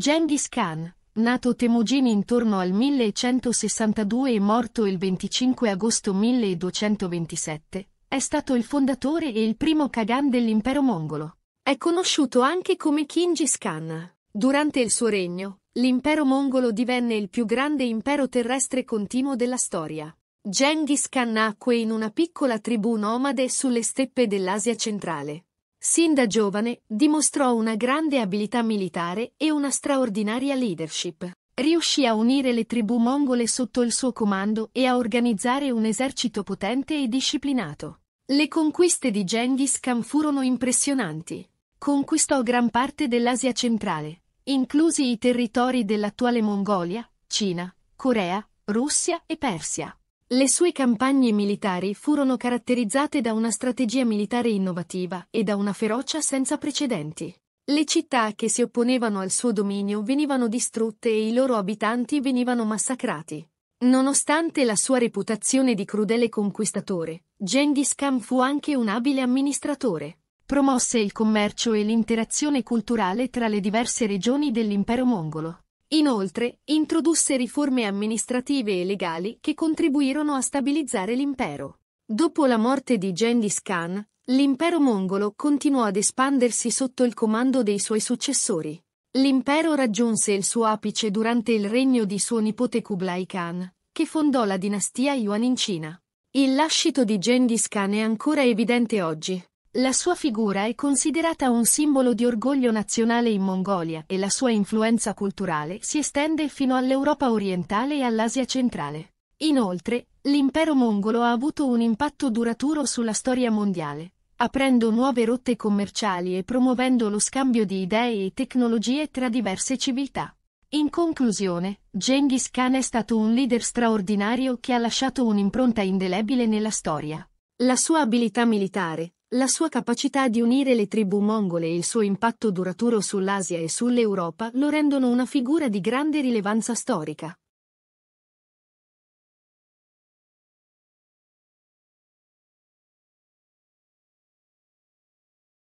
Genghis Khan, nato Temujin intorno al 1162 e morto il 25 agosto 1227, è stato il fondatore e il primo Kagan dell'impero mongolo. È conosciuto anche come Kingis Khan. Durante il suo regno, l'impero mongolo divenne il più grande impero terrestre continuo della storia. Genghis Khan nacque in una piccola tribù nomade sulle steppe dell'Asia centrale. Sin da giovane dimostrò una grande abilità militare e una straordinaria leadership. Riuscì a unire le tribù mongole sotto il suo comando e a organizzare un esercito potente e disciplinato. Le conquiste di Genghis Khan furono impressionanti. Conquistò gran parte dell'Asia centrale, inclusi i territori dell'attuale Mongolia, Cina, Corea, Russia e Persia. Le sue campagne militari furono caratterizzate da una strategia militare innovativa e da una ferocia senza precedenti. Le città che si opponevano al suo dominio venivano distrutte e i loro abitanti venivano massacrati. Nonostante la sua reputazione di crudele conquistatore, Genghis Khan fu anche un abile amministratore. Promosse il commercio e l'interazione culturale tra le diverse regioni dell'impero mongolo. Inoltre, introdusse riforme amministrative e legali che contribuirono a stabilizzare l'impero. Dopo la morte di Genghis Khan, l'impero mongolo continuò ad espandersi sotto il comando dei suoi successori. L'impero raggiunse il suo apice durante il regno di suo nipote Kublai Khan, che fondò la dinastia Yuan in Cina. Il lascito di Genghis Khan è ancora evidente oggi, la sua figura è considerata un simbolo di orgoglio nazionale in Mongolia e la sua influenza culturale si estende fino all'Europa orientale e all'Asia centrale. Inoltre, l'impero mongolo ha avuto un impatto duraturo sulla storia mondiale, aprendo nuove rotte commerciali e promuovendo lo scambio di idee e tecnologie tra diverse civiltà. In conclusione, Genghis Khan è stato un leader straordinario che ha lasciato un'impronta indelebile nella storia. La sua abilità militare, la sua capacità di unire le tribù mongole e il suo impatto duraturo sull'Asia e sull'Europa lo rendono una figura di grande rilevanza storica.